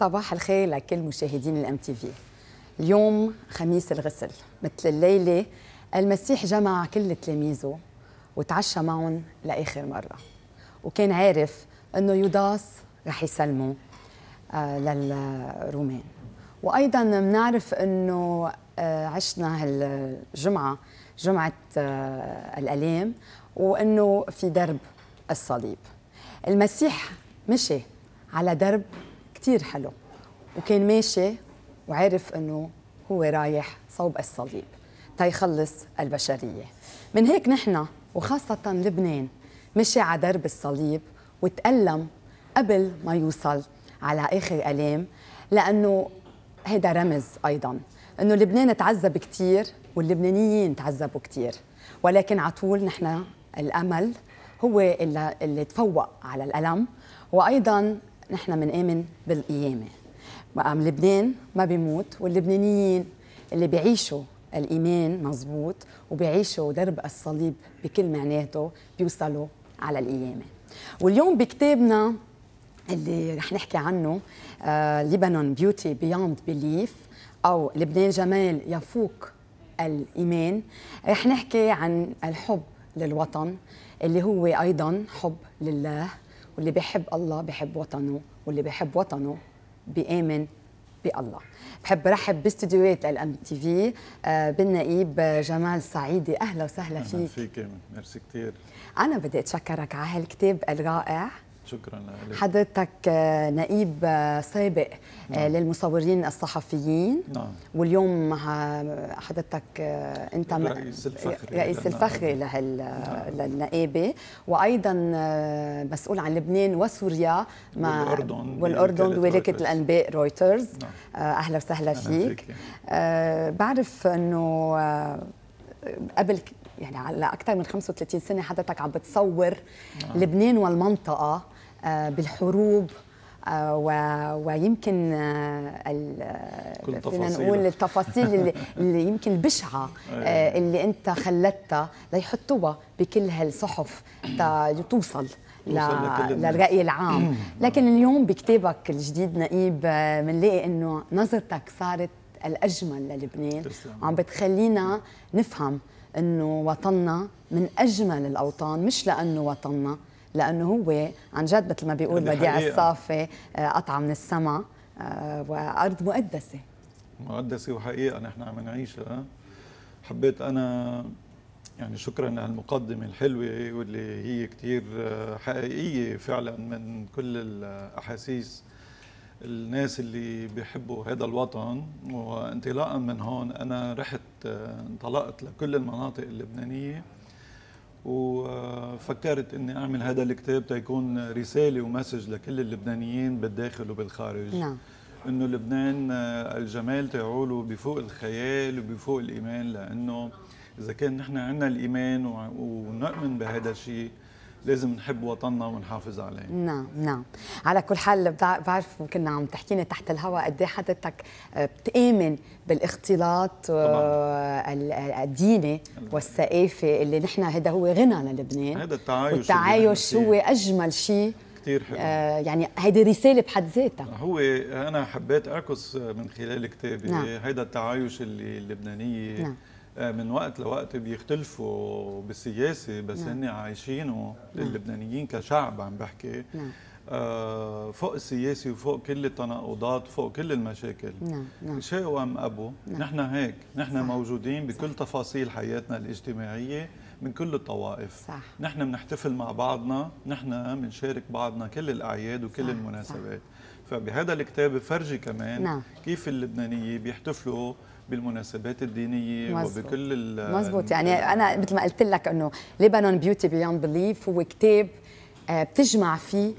صباح الخير لكل مشاهدين الام تي في اليوم خميس الغسل مثل الليله المسيح جمع كل تلاميذه وتعشى معهم لاخر مره وكان عارف انه يوداس رح يسلمه آه، للرومان وايضا بنعرف انه آه، عشنا هالجمعه جمعه آه، الالام وانه في درب الصليب المسيح مشي على درب كثير حلو وكان ماشي وعارف انه هو رايح صوب الصليب تيخلص البشريه من هيك نحن وخاصه لبنان مشي على درب الصليب وتألم قبل ما يوصل على اخر الام لانه هذا رمز ايضا انه لبنان تعذب كثير واللبنانيين تعذبوا كثير ولكن على طول نحن الامل هو اللي, اللي تفوق على الالم وايضا نحن بنآمن بالقيامة بقى لبنان ما بيموت واللبنانيين اللي بيعيشوا الإيمان مزبوط وبيعيشوا درب الصليب بكل معناته بيوصلوا على القيامة واليوم بكتابنا اللي رح نحكي عنه ليبانون بيوتي بياند بليف أو لبنان جمال يفوق الإيمان رح نحكي عن الحب للوطن اللي هو أيضا حب لله واللي بيحب الله بيحب وطنه واللي بيحب وطنه بيآمن بالله بحب رحب باستديوهات الام تي في آه، بالنقيب جمال سعيدي اهلا وسهلا فيك اهلا فيك ميرسي كثير انا بدي اتشكرك على هالكتاب الرائع شكرا لك. حضرتك آه، نقيب آه، سابق آه، نعم. للمصورين الصحفيين نعم. واليوم حضرتك انت رئيس الفخري يعني، رئيس الفخري لهال... نعم. للنقابه وايضا مسؤول عن لبنان وسوريا مع والاردن والاردن ولايه الانباء رويترز نعم. اهلا وسهلا فيك أه بعرف انه قبل يعني على اكثر من 35 سنه حضرتك عم بتصور نعم. لبنان والمنطقه آه، بالحروب آه، ويمكن آه، فينا نقول التفاصيل اللي يمكن البشعه أيوة. اللي انت خلتها ليحطوها بكل هالصحف توصل للرأي العام لكن اليوم بكتابك الجديد نقيب بنلاقي انه نظرتك صارت الأجمل للبنان وعم بتخلينا نفهم انه وطننا من اجمل الاوطان مش لانه وطننا لانه هو عن جد مثل ما بيقول بديع الصافي آه، قطعه من السما آه، وارض مقدسه مقدسه وحقيقه نحن عم نعيشها حبيت انا يعني شكرا لهالمقدمه الحلوه واللي هي كثير آه، حقيقيه فعلا من كل الاحاسيس الناس اللي بيحبوا هذا الوطن وانطلاقا من هون انا رحت انطلقت لكل المناطق اللبنانيه وفكرت اني اعمل هذا الكتاب تيكون رساله ومسج لكل اللبنانيين بالداخل وبالخارج نعم انه لبنان آه، الجمال تاعوله بفوق الخيال وبفوق الايمان لانه اذا كان نحن عندنا الايمان ونؤمن بهذا الشيء لازم نحب وطننا ونحافظ عليه نعم نعم على كل حال بعرف كنا عم تحكينا تحت الهواء قد ايه حضرتك آه، بتآمن بالاختلاط آه، الديني نعم. والثقافي اللي نحن هذا هو غنى للبنان هذا التعايش والتعايش هو اجمل شيء كثير حلو آه يعني هيدي رساله بحد ذاتها هو انا حبيت اعكس من خلال كتابي نعم. هيدا التعايش اللي اللبنانيه نعم. آه، من وقت لوقت بيختلفوا بالسياسه بس نعم. هن عايشينه نعم. اللبنانيين كشعب عم بحكي نعم. آه فوق السياسي وفوق كل التناقضات وفوق كل المشاكل نعم نعم شيء وام ابو نعم. نحن هيك نحن صح. موجودين بكل صح. تفاصيل حياتنا الاجتماعيه من كل الطوائف صح. نحن بنحتفل مع بعضنا نحن بنشارك بعضنا كل الاعياد وكل صح. المناسبات صح. فبهذا الكتاب فرجي كمان نعم. كيف اللبنانيه بيحتفلوا بالمناسبات الدينيه مزبوط. وبكل مزبوط يعني انا مثل ما قلت لك انه ليبانون بيوتي بيوند بليف هو كتاب آه، بتجمع فيه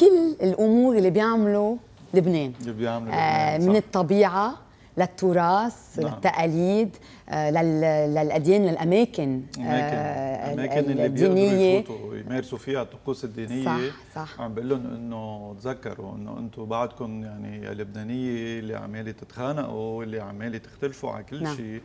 كل الامور اللي بيعملوا لبنان, اللي بيعملوا آه، لبنان. من الطبيعه للتراث نعم. للتقاليد آه، للأديان للأماكن الأماكن آه، اللي الدينية يمارسوا فيها الطقوس الدينية صح صح عم بقول لهم إنه تذكروا إنه أنتم بعدكم يعني اللبنانية اللي عمالة تتخانقوا اللي عمالة تختلفوا على كل نعم. شيء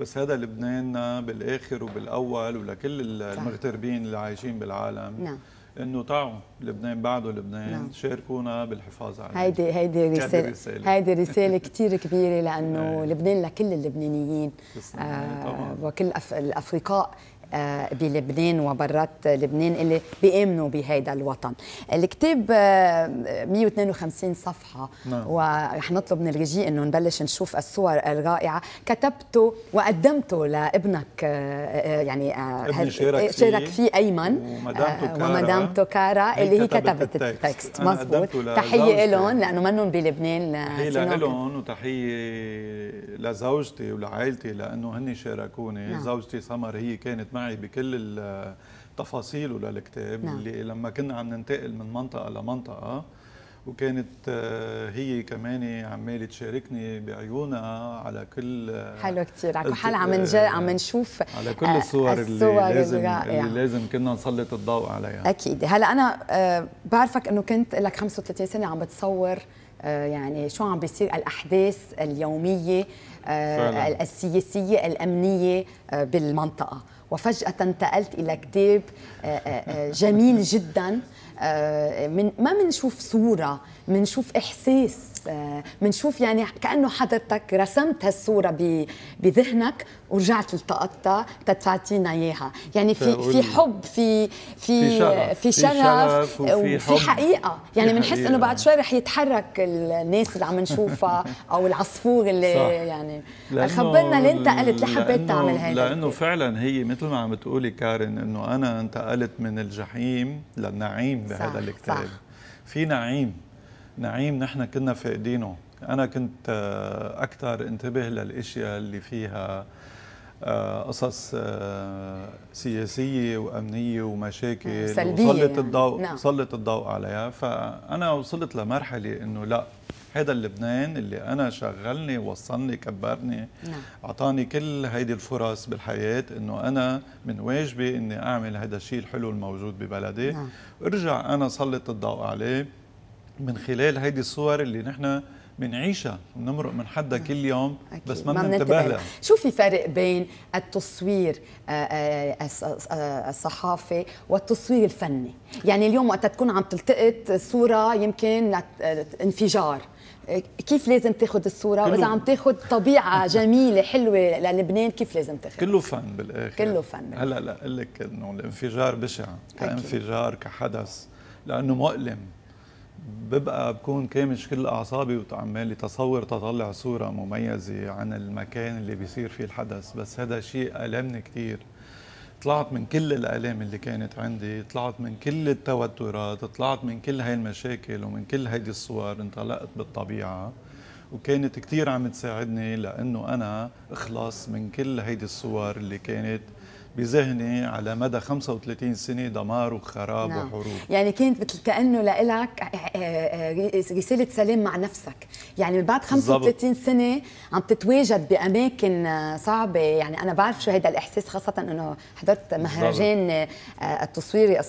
بس هذا لبنان بالاخر وبالاول ولكل المغتربين اللي عايشين بالعالم نعم انه تعوا لبنان بعده لبنان نعم. شاركونا بالحفاظ عليه هيدي هيدي رساله هيدي رساله كثير كبيره لانه نعم. لبنان لكل اللبنانيين آه وكل الافرقاء آه، بلبنان وبرات لبنان اللي بيامنوا بهيدا الوطن الكتاب 152 آه، صفحه نعم. نطلب من الرجي انه نبلش نشوف الصور الرائعه كتبته وقدمته لابنك آه، يعني ابني شارك, شارك فيه ايمن ومدامته توكارا اللي هي كتبت التكست مزبوط تحيه لهم لانه منهم بلبنان تحيه لهم وتحيه لزوجتي ولعائلتي لانه هن شاركوني نعم. زوجتي سمر هي كانت معي معي بكل تفاصيله للكتاب نعم. اللي لما كنا عم ننتقل من منطقه لمنطقه وكانت آه، هي كمان عمالة تشاركني بعيونها على كل آه، حلو كثير على كل حال عم نج... آه، عم نشوف على كل الصور, الصور اللي لازم الرائعة. اللي لازم كنا نسلط الضوء عليها اكيد هلا انا بعرفك انه كنت لك 35 سنه عم بتصور يعني شو عم بيصير الاحداث اليوميه فعلا. السياسيه الامنيه بالمنطقه وفجأة انتقلت إلى كتاب آه، آه، آه، جميل جدا من ما بنشوف صورة بنشوف إحساس بنشوف آه، يعني كانه حضرتك رسمت هالصوره بذهنك ورجعت التقطتها تدفعتينا اياها يعني في في حب في في في شغف, في وفي, وفي حقيقه يعني بنحس انه بعد شوي رح يتحرك الناس اللي عم نشوفها او العصفور اللي صح. يعني خبرنا ليه انتقلت ليه حبيت تعمل هيدا لانه فعلا هي مثل ما عم تقولي كارن انه انا انتقلت من الجحيم للنعيم بهذا الكتاب في نعيم نعيم نحن كنا فاقدينه انا كنت آه، اكثر انتبه للاشياء اللي فيها آه، قصص آه، سياسيه وامنيه ومشاكل سلبية يعني. الضوء نعم. صلت الضوء عليها فانا وصلت لمرحله انه لا هذا اللبنان اللي انا شغلني وصلني كبرني نعم. اعطاني كل هيدي الفرص بالحياه انه انا من واجبي اني اعمل هذا الشيء الحلو الموجود ببلدي نعم. ارجع انا سلط الضوء عليه من خلال هيدي الصور اللي نحن بنعيشها بنمرق من حدها آه. كل يوم أكيد. بس ما بننتبه لها شو في فرق بين التصوير آه، آه، الصحافي والتصوير الفني يعني اليوم وقت تكون عم تلتقط صوره يمكن انفجار كيف لازم تاخذ الصوره واذا عم تاخذ طبيعه جميله حلوه للبنان كيف لازم تاخذ كله فن بالاخر كله فن هلا لا لك انه الانفجار بشع كانفجار كحدث لانه مؤلم ببقى بكون كامش كل اعصابي وعمال تصور تطلع صوره مميزه عن المكان اللي بيصير فيه الحدث بس هذا شيء المني كثير طلعت من كل الالام اللي كانت عندي طلعت من كل التوترات طلعت من كل هاي المشاكل ومن كل هيدي الصور انطلقت بالطبيعه وكانت كثير عم تساعدني لانه انا اخلص من كل هيدي الصور اللي كانت بذهني على مدى 35 سنه دمار وخراب نعم. وحروب يعني كانت مثل كانه لإلك آه، آه، آه، رساله سلام مع نفسك يعني من بعد 35 سنه عم تتواجد باماكن صعبه يعني انا بعرف شو هذا الاحساس خاصه انه حضرت مهرجان التصويري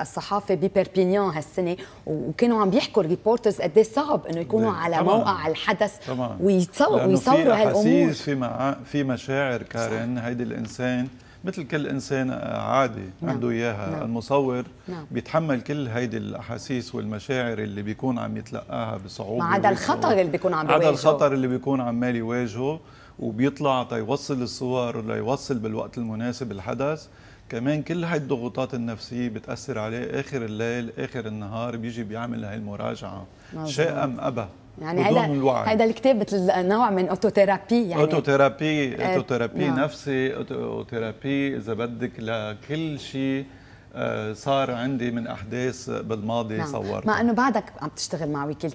الصحافي ببيربينيون هالسنه وكانوا عم بيحكوا الريبورترز قد إيه صعب انه يكونوا ده. على طبعاً. موقع الحدث طبعاً. ويتصوروا هالامور في في مع... في مشاعر كارن هيدي الانسان مثل كل انسان آه، عادي نعم. عنده اياها نعم. المصور نعم. بيتحمل كل هيدي الاحاسيس والمشاعر اللي بيكون عم يتلقاها بصعوبه عدا الخطر اللي بيكون عم يواجهه عدا الخطر اللي بيكون عمال يواجهه وبيطلع تيوصل الصور ليوصل بالوقت المناسب الحدث كمان كل هاي الضغوطات النفسيه بتاثر عليه اخر الليل اخر النهار بيجي بيعمل هاي المراجعه شاء ام ابى يعني هذا هذا الكتاب مثل نوع من اوتوثيرابي يعني اوتوثيرابي آه، اوتوثيرابي نعم. نفسي اوتوثيرابي اذا بدك لكل شيء آه، صار عندي من احداث بالماضي نعم. صورت مع انه بعدك عم تشتغل مع وكيله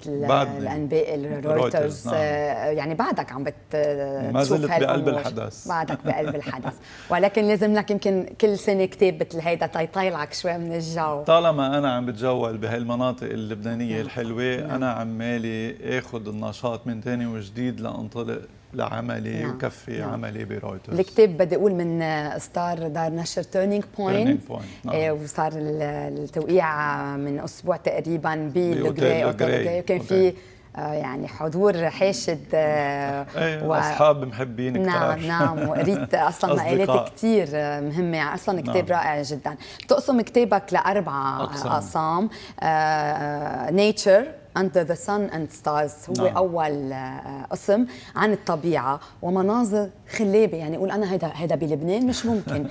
الانباء الرويترز نعم. آه، يعني بعدك عم بت آه، ما زلت بقلب الحدث بعدك بقلب الحدث ولكن لازم لك يمكن كل سنه كتاب مثل هيدا تيطلعك شوي من الجو طالما انا عم بتجول بهالمناطق اللبنانيه نعم. الحلوه نعم. انا عمالي اخذ النشاط من ثاني وجديد لانطلق لعملي نعم. وكفي نعم. عملي برويترز الكتاب بدي اقول من ستار دار نشر تيرنينج بوينت نعم. آه، وصار التوقيع من اسبوع تقريبا بلوغري وكان في آه، يعني حضور حاشد آه، إيه، واصحاب محبين كتار نعم نعم وقريت اصلا مقالات كثير مهمه اصلا نعم. كتاب نعم. رائع جدا بتقسم كتابك لاربعه اقسام نيتشر Under ذا سن اند ستارز هو نعم. اول آه، اسم عن الطبيعه ومناظر خلابه يعني أقول انا هيدا هيدا بلبنان مش ممكن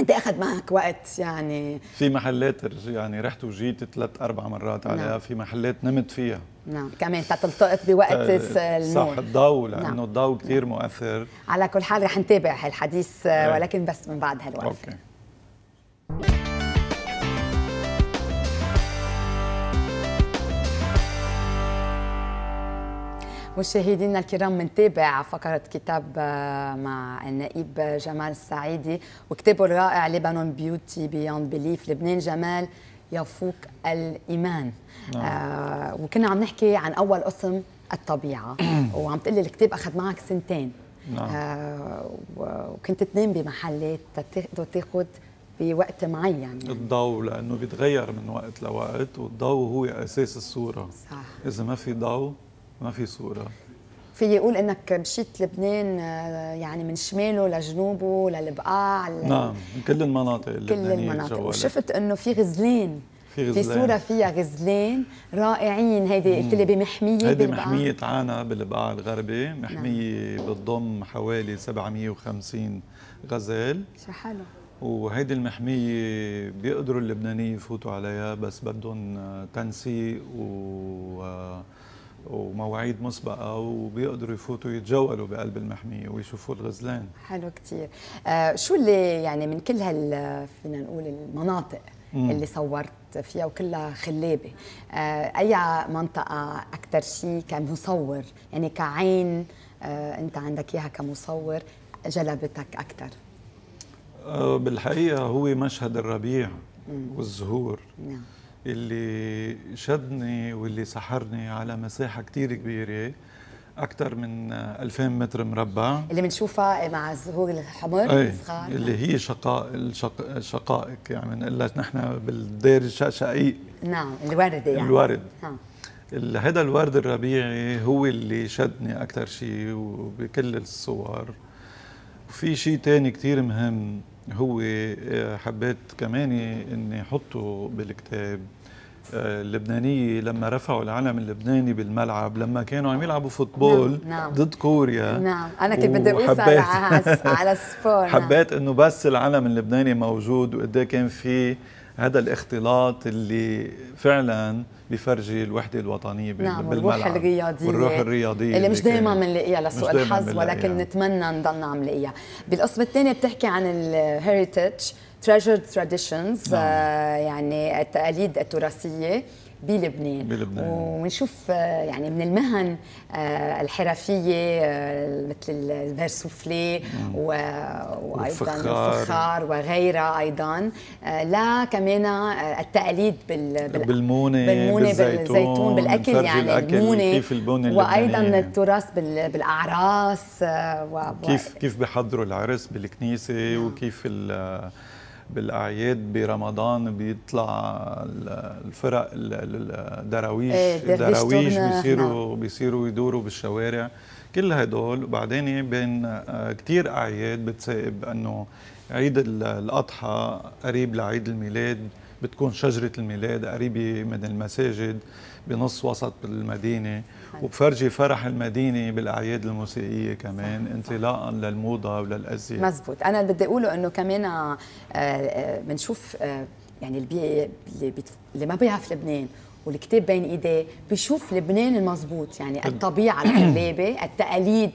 انت اخذ معك وقت يعني في محلات يعني رحت وجيت ثلاث اربع مرات عليها نعم. في محلات نمت فيها نعم كمان تلتقط بوقت آه، النور صح الضوء نعم. لانه نعم. الضوء كثير نعم. مؤثر على كل حال رح نتابع هالحديث آه، إيه. ولكن بس من بعد هالوقت أوكي. مشاهدينا الكرام منتابع فقرة كتاب آه، مع النائب جمال السعيدي وكتابه الرائع لبنان بيوتي بيوند بليف لبنان جمال يفوق الإيمان نعم. آه وكنا عم نحكي عن أول قسم الطبيعة وعم تقول لي الكتاب أخذ معك سنتين نعم. آه وكنت تنام بمحلات تقدر تاخذ بوقت معين يعني. الضوء لأنه بيتغير من وقت لوقت والضوء هو أساس الصورة صح إذا ما في ضوء ما في صورة في يقول انك مشيت لبنان آه، يعني من شماله لجنوبه للبقاع نعم من كل المناطق كل المناطق وشفت انه في غزلان في غزلان في صوره فيها غزلان رائعين هيدي قلت لي بمحميه هيدي محميه عانا بالبقاع الغربي نعم. محميه نعم. بتضم حوالي 750 غزال شو حلو وهيدي المحمية بيقدروا اللبنانيين يفوتوا عليها بس بدهم تنسيق و آه، ومواعيد مسبقة وبيقدروا يفوتوا يتجولوا بقلب المحمية ويشوفوا الغزلان حلو كتير آه شو اللي يعني من كل هال فينا نقول المناطق مم. اللي صورت فيها وكلها خلابة آه أي منطقة أكثر شيء كمصور يعني كعين آه أنت عندك إياها كمصور جلبتك أكثر آه بالحقيقة هو مشهد الربيع مم. والزهور نعم. اللي شدني واللي سحرني على مساحه كثير كبيره اكثر من 2000 متر مربع اللي بنشوفها مع الزهور الحمر إيه، الصغار اللي هي شقاء الشق... شقائق يعني بنقول لك نحن بالدير شقيق نعم الورده يعني الورد نعم. هذا الورد الربيعي هو اللي شدني اكثر شيء وبكل الصور وفي شيء ثاني كثير مهم هو آه، حبيت كمان اني احطه بالكتاب آه، اللبنانية لما رفعوا العلم اللبناني بالملعب لما كانوا عم يلعبوا فوتبول نعم. نعم. ضد كوريا نعم أنا كنت بدي على على السبور نعم. حبيت إنه بس العلم اللبناني موجود وقد إيه كان في هذا الاختلاط اللي فعلا بفرجي الوحده الوطنيه نعم بالملعب والروح الرياضيه والروح الرياضيه اللي مش دائما بنلاقيها لسوء الحظ ولكن نتمنى نضلنا عم نلاقيها بالقسم الثاني بتحكي عن الهيريتج تريجرد تراديشنز يعني التقاليد التراثيه بلبنان بلبنان ونشوف آه، يعني من المهن آه، الحرفيه آه، مثل البرسوفلي وايضا الفخار, الفخار وغيرها ايضا لا كمان التقاليد بال بالمونه بالمونه بالزيتون, بالزيتون بالاكل يعني الأكل المونه كيف البونه وايضا التراث بالاعراس و... كيف كيف بحضروا العرس بالكنيسه نعم. وكيف ال بالاعياد برمضان بيطلع الفرق الدراويش إيه، الدراويش بيصيروا نعم. بيصيروا يدوروا بالشوارع كل هدول وبعدين بين آه، كثير اعياد بتسائب انه عيد الاضحى قريب لعيد الميلاد بتكون شجرة الميلاد قريبة من المساجد بنص وسط المدينة وبفرجي فرح المدينة بالأعياد الموسيقية كمان انطلاقا للموضة وللأزياء مزبوط أنا اللي بدي أقوله أنه كمان بنشوف آه، آه، آه، يعني اللي, بي... اللي ما بيعرف لبنان والكتاب بين ايديه بيشوف لبنان المزبوط يعني الطبيعه الخلابه التقاليد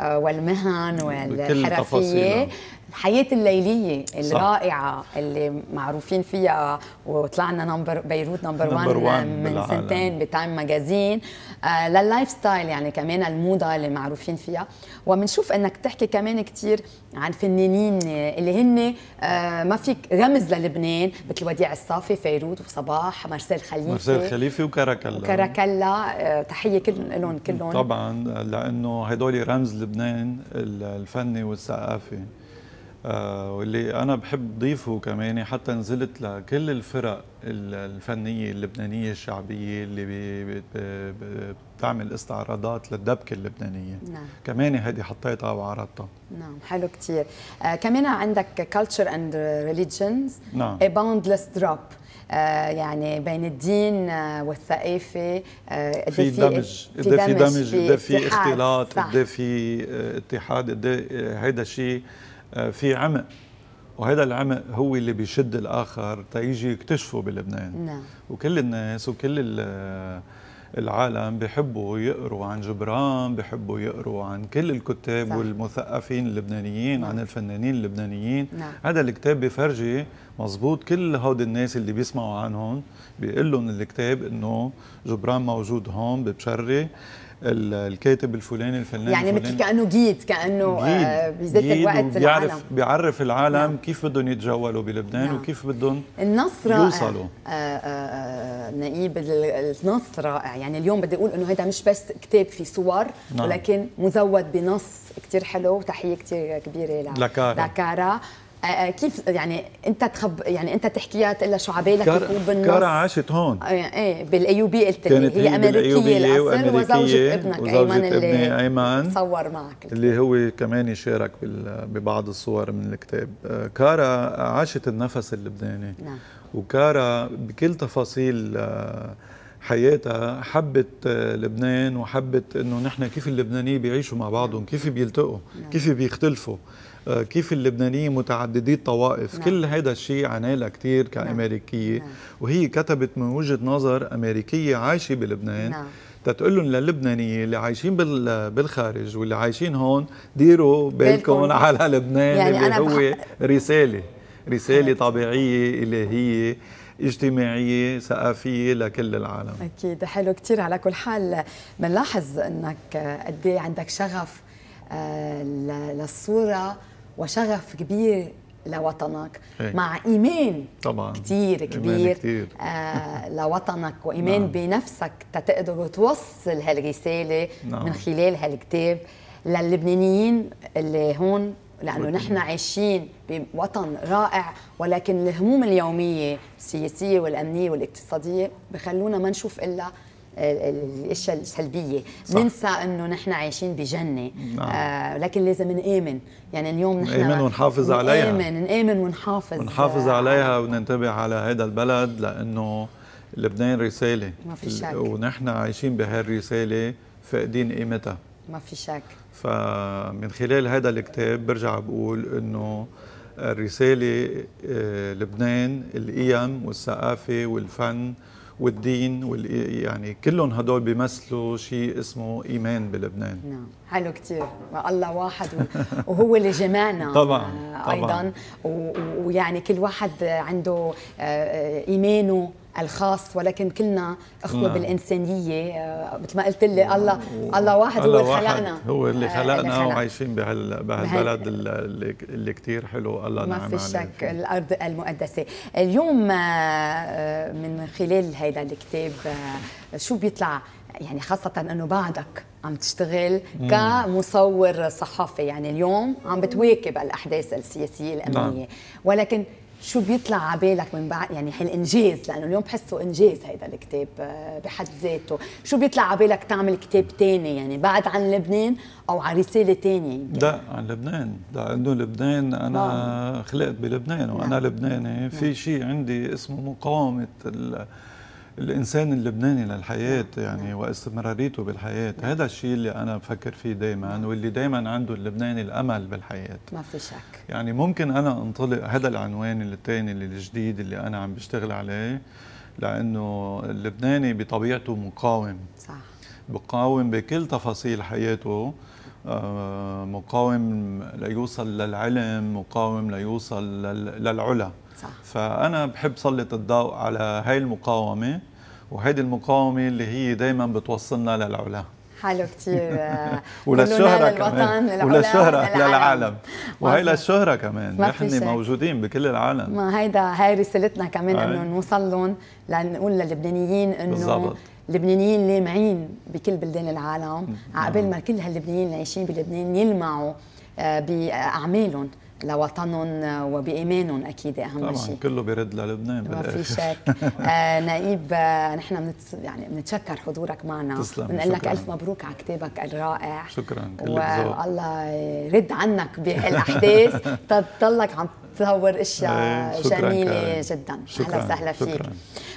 والمهن والحرفيه الحياه الليليه الرائعه صح. اللي معروفين فيها وطلعنا نمبر بيروت نمبر 1 آه، من بالعالم. سنتين بتايم ماجازين آه لللايف ستايل يعني كمان الموضه اللي معروفين فيها وبنشوف انك تحكي كمان كثير عن فنانين آه، اللي هن آه ما فيك رمز للبنان مثل وديع الصافي فيروت وصباح مرسيل خليفه مرسيل خليفه وكاراكلا كاراكلا آه تحيه كلهم كلهم طبعا لانه هدول رمز لبنان الفني والثقافي آه، واللي أنا بحب ضيفه كمان حتى نزلت لكل الفرق الفنية اللبنانية الشعبية اللي بتعمل استعراضات للدبكة اللبنانية نعم. كمان هذه حطيتها وعرضتها نعم حلو كثير آه كمان عندك كلتشر اند ريليجنز نعم. باوندلس آه، دروب يعني بين الدين آه، والثقافه في دمج في دمج في دمج في اختلاط في اتحاد هذا الشيء آه، في عمق وهذا العمق هو اللي بيشد الاخر تيجي يكتشفه بلبنان نعم. وكل الناس وكل آه، العالم بيحبوا يقروا عن جبران بيحبوا يقروا عن كل الكتاب صح. والمثقفين اللبنانيين نعم. عن الفنانين اللبنانيين نعم. هذا الكتاب بفرجي مزبوط كل هود الناس اللي بيسمعوا عنهم بيقول لهم الكتاب انه جبران موجود هون ببشري الكاتب الفلاني الفنان يعني مثل كانه جيد كانه آه بذات الوقت بيعرف العالم بيعرف العالم نعم. كيف بدهم يتجولوا بلبنان نعم. وكيف بدهم النص رائع يوصلوا آه آه, آه، نقيب النص رائع يعني اليوم بدي اقول انه هذا مش بس كتاب في صور نعم. ولكن مزود بنص كثير حلو وتحيه كثير كبيره لكارا لكارا آه، آه، كيف يعني انت تخب يعني انت تحكيها تقول لها شو عبالك يكون بالنص كارا عاشت هون آه، يعني ايه بالايوبي قلت لي هي امريكيه الاصل وزوجة ابنك وزوجة ايمن اللي ايمن صور معك اللي هو كمان يشارك ببعض الصور من الكتاب كارا عاشت النفس اللبناني نعم وكارا بكل تفاصيل حياتها حبت آه، لبنان وحبت انه نحن كيف اللبنانيه بيعيشوا مع بعضهم نعم. كيف بيلتقوا نعم. كيف بيختلفوا آه، كيف اللبنانيه متعددي الطوائف نعم. كل هذا الشيء عنالها كثير كامريكيه وهي كتبت من وجهه نظر امريكيه عايشه بلبنان نعم. تتقول لهم للبنانيه اللي عايشين بالخارج واللي عايشين هون ديروا بالكم على لبنان يعني اللي هو بح... رساله رساله طبيعيه الهيه اجتماعيه ثقافيه لكل العالم اكيد حلو كثير على كل حال بنلاحظ انك قدي إيه عندك شغف آه، للصوره وشغف كبير لوطنك هي. إيه. مع ايمان طبعا كثير كبير كتير. آه لوطنك وايمان نعم. بنفسك تقدر توصل هالرساله نعم. من خلال هالكتاب للبنانيين اللي هون لانه نحن عايشين بوطن رائع ولكن الهموم اليوميه السياسيه والامنيه والاقتصاديه بخلونا ما نشوف الا الاشياء السلبيه صح. ننسى انه نحن عايشين بجنه نعم. آه لكن لازم نامن يعني اليوم نحن نامن ونحافظ عليها نامن نامن ونحافظ ونحافظ آه عليها وننتبه على هذا البلد لانه لبنان رساله ما في شك ونحن عايشين بهالرساله فاقدين قيمتها ما في شك فمن خلال هذا الكتاب برجع بقول انه الرساله آه، لبنان القيم والثقافه والفن والدين وال يعني كلهم هدول بيمثلوا شيء اسمه ايمان بلبنان نعم حلو كثير الله واحد وهو اللي جمعنا آه، طبعا ايضا طبعا. ويعني كل واحد عنده آه، ايمانه الخاص ولكن كلنا اخوه نعم. بالانسانيه آه، مثل ما قلت لي الله نعم. الله واحد الله هو اللي خلقنا هو اللي آه، خلقنا, اللي خلقنا وعايشين بهال بهالبلد اللي, اللي كثير حلو الله نعم ما في شك الارض المقدسه اليوم آه، من خلال هذا الكتاب شو بيطلع يعني خاصة أنه بعدك عم تشتغل كمصور صحفي يعني اليوم عم بتواكب الأحداث السياسية الأمنية نعم. ولكن شو بيطلع على بالك من بعد يعني هالانجاز لانه اليوم بحسه انجاز هيدا الكتاب آه، بحد ذاته، شو بيطلع على بالك تعمل كتاب ثاني يعني بعد عن لبنان او على رساله ثانيه يمكن؟ لا عن لبنان، لانه لبنان انا خلقت بلبنان وانا نعم. لبناني في نعم. شيء عندي اسمه مقاومه الانسان اللبناني للحياه نعم، يعني نعم. واستمراريته بالحياه نعم. هذا الشيء اللي انا بفكر فيه دائما واللي دائما عنده اللبناني الامل بالحياه ما في شك يعني ممكن انا انطلق هذا العنوان الثاني اللي الجديد اللي انا عم بشتغل عليه لانه اللبناني بطبيعته مقاوم صح بقاوم بكل تفاصيل حياته آه، مقاوم ليوصل للعلم مقاوم ليوصل للعلا صح. فانا بحب سلط الضوء على هاي المقاومه وهيدي المقاومه اللي هي دائما بتوصلنا للعلا حلو كتير وللشهره كمان وللشهره للعالم وهي للشهره كمان نحن موجودين بكل العالم ما هيدا هاي رسالتنا كمان انه نوصل لهم لنقول للبنانيين انه اللبنانيين لامعين بكل بلدان العالم عقبال ما كل هاللبنانيين اللي عايشين بلبنان يلمعوا آه، باعمالهم لوطنهم وبإيمانهم أكيد أهم طبعاً شيء طبعا كله بيرد للبنان ما في شك آه نقيب آه نحن منت... يعني بنتشكر حضورك معنا تسلم بنقول لك ألف مبروك على كتابك الرائع شكرا والله يرد عنك بهالأحداث تضلك عم تصور اشياء إيه، جميله جدا شكرا. اهلا وسهلا فيك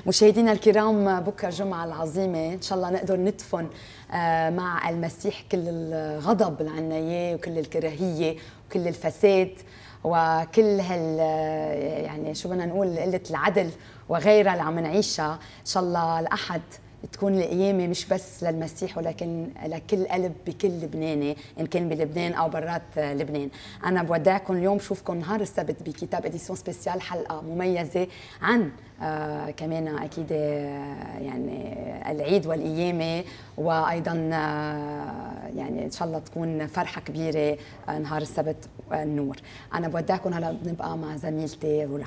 مشاهدينا الكرام بكره الجمعه العظيمه ان شاء الله نقدر ندفن آه، مع المسيح كل الغضب اللي عنا اياه وكل الكراهيه وكل الفساد وكل هال آه، يعني شو بدنا نقول قله العدل وغيرها اللي عم نعيشها ان شاء الله الاحد تكون القيامه مش بس للمسيح ولكن لكل قلب بكل لبناني ان كان بلبنان او برات لبنان انا بودعكم اليوم بشوفكم نهار السبت بكتاب اديسيون سبيسيال حلقه مميزه عن آه كمان اكيد آه، يعني العيد والقيامه وايضا آه يعني ان شاء الله تكون فرحه كبيره آه، نهار السبت النور انا بودعكم هلا بنبقى مع زميلتي رولا